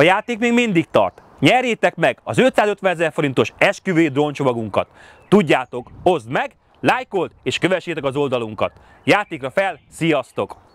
A játék még mindig tart. Nyerjétek meg az 550 ezer forintos esküvői dróncsomagunkat. Tudjátok, oszd meg, lájkold és kövessétek az oldalunkat. Játékra fel, sziasztok!